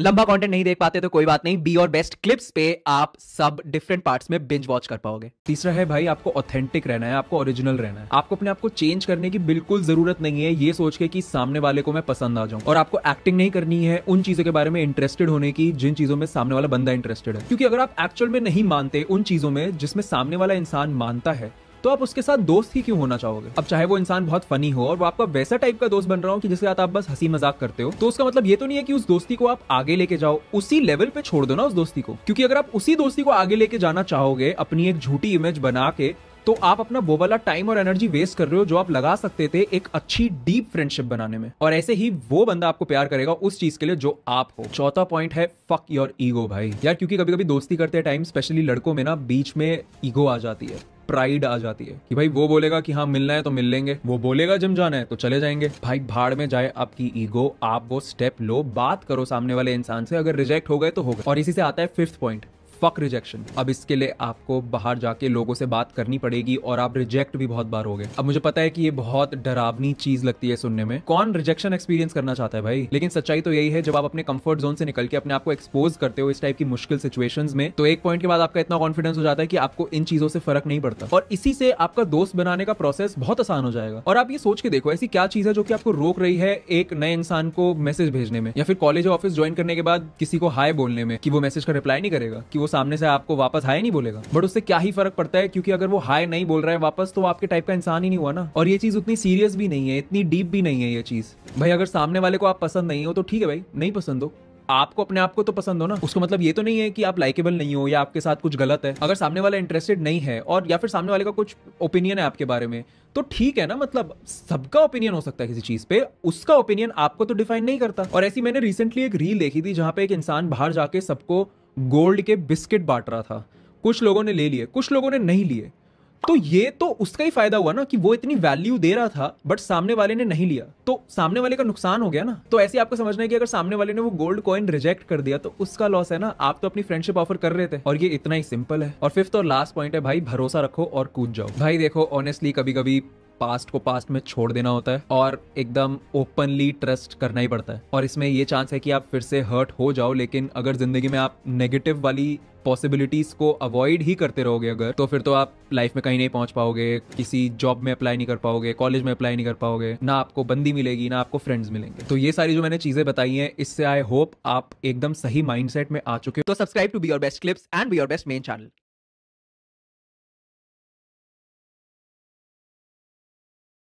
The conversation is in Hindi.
लंबा कंटेंट नहीं देख पाते तो कोई बात नहीं बी और बेस्ट क्लिप्स पे आप सब डिफरेंट पार्ट्स में बिंज वॉच कर पाओगे तीसरा है भाई आपको ऑथेंटिक रहना है आपको ओरिजिनल रहना है आपको अपने आप को चेंज करने की बिल्कुल जरूरत नहीं है ये सोच के कि सामने वाले को मैं पसंद आ जाऊं और आपको एक्टिंग नहीं करनी है उन चीजों के बारे में इंटरेस्टेड होने की जिन चीजों में सामने वाला बंदा इंटरेस्टेड है क्योंकि अगर आप एक्चुअल में नहीं मानते उन चीजों में जिसमें सामने वाला इंसान मानता है तो आप उसके साथ दोस्त ही क्यों होना चाहोगे अब चाहे वो इंसान बहुत फनी हो और वो आपका वैसा टाइप का दोस्त बन रहा हो कि जिसके साथ आप बस हंसी मजाक करते हो तो उसका मतलब ये तो नहीं है कि उस दोस्ती को आप आगे लेके जाओ उसी लेवल पे छोड़ दो ना उस दोस्ती को क्योंकि अगर आप उसी दोस्ती को आगे लेके जाना चाहोगे अपनी एक झूठी इमेज बना के तो आप अपना वो वाला टाइम और एनर्जी वेस्ट कर रहे हो जो आप लगा सकते थे एक अच्छी डीप फ्रेंडशिप बनाने में और ऐसे ही वो बंदा आपको प्यार करेगा उस चीज के लिए जो आप हो चौथा पॉइंट है फक योर ईगो भाई यार क्योंकि कभी कभी दोस्ती करते टाइम स्पेशली लड़कों में ना बीच में ईगो आ जाती है प्राइड आ जाती है कि भाई वो बोलेगा कि हाँ मिलना है तो मिल लेंगे वो बोलेगा जिम जाना है तो चले जाएंगे भाई भाड़ में जाए आपकी ईगो आप वो स्टेप लो बात करो सामने वाले इंसान से अगर रिजेक्ट हो गए तो होगा और इसी से आता है फिफ्थ पॉइंट फक रिजेक्शन अब इसके लिए आपको बाहर जाके लोगों से बात करनी पड़ेगी और आप रिजेक्ट भी बहुत बार हो गए अब मुझे पता है कि ये बहुत डरावनी चीज लगती है सुनने में कौन रिजेक्शन एक्सपीरियंस करना चाहता है भाई लेकिन सच्चाई तो यही है जब आप अपने कंफर्ट जोन से निकल के अपने आपको एक्सपोज करते हो इस टाइप की मुश्किल सिचुएशन में तो एक पॉइंट के बाद आपका इतना कॉन्फिडेंस हो जाता है कि आपको इन चीजों से फर्क नहीं पड़ता और इसी से आपका दोस्त बनाने का प्रोसेस बहुत आसान हो जाएगा और आप ये सोच के देखो ऐसी क्या चीज है जो कि आपको रोक रही है एक नए इंसान को मैसेज भेजने में या फिर कॉलेज ऑफिस ज्वाइन करने के बाद किसी को हाई बोलने में कि वो मैसेज का रिप्लाई नहीं करेगा कि वो सामने से आपको वापस हाई नहीं बोलेगा बट उससे क्या ही फर्क पड़ता है क्योंकि अगर वो हाई नहीं बोल रहा है वापस तो आपके टाइप का इंसान ही नहीं हुआ ना और ये चीज उतनी सीरियस भी नहीं है इतनी डीप भी नहीं है ये चीज भाई अगर सामने वाले को आप पसंद नहीं हो तो ठीक है भाई नहीं पसंद हो आपको अपने आप को तो पसंद हो ना उसको मतलब ये तो नहीं है कि आप लाइकेबल नहीं हो या आपके साथ कुछ गलत है अगर सामने वाला इंटरेस्टेड नहीं है और या फिर सामने वाले का कुछ ओपिनियन है आपके बारे में तो ठीक है ना मतलब सबका ओपिनियन हो सकता है किसी चीज पे उसका ओपिनियन आपको तो डिफाइन नहीं करता और ऐसी मैंने रिसेंटली एक रील देखी थी जहां पे एक इंसान बाहर जाके सबको गोल्ड के बिस्किट बांट रहा था कुछ लोगों ने ले लिए कुछ लोगों ने नहीं लिए तो ये तो उसका ही फायदा हुआ ना कि वो इतनी वैल्यू दे रहा था बट सामने वाले ने नहीं लिया तो सामने वाले का नुकसान हो गया ना तो ऐसे आपको समझना है कि अगर सामने वाले ने वो गोल्ड कॉइन रिजेक्ट कर दिया तो उसका लॉस है ना आप तो अपनी फ्रेंडशिप ऑफर कर रहे थे और ये इतना ही सिंपल है और फिफ्थ और लास्ट पॉइंट है भाई भरोसा रखो और कूद जाओ भाई देखो ऑनेस्टली कभी कभी पास्ट को पास्ट में छोड़ देना होता है और एकदम ओपनली ट्रस्ट करना ही पड़ता है और इसमें ये चांस है कि आप फिर से हर्ट हो जाओ लेकिन अगर जिंदगी में आप नेगेटिव वाली पॉसिबिलिटीज़ को अवॉइड ही करते रहोगे अगर तो फिर तो आप लाइफ में कहीं नहीं पहुंच पाओगे किसी जॉब में अप्लाई नहीं कर पाओगे कॉलेज में अप्लाई नहीं कर पाओगे ना आपको बंदी मिलेगी ना आपको फ्रेंड्स मिलेंगे तो ये सारी जो मैंने चीज़ें बताई हैं इससे आई होप आप एकदम सही माइंडसेट में आ चुके हो तो subscribe to be your best clips and be your best main channel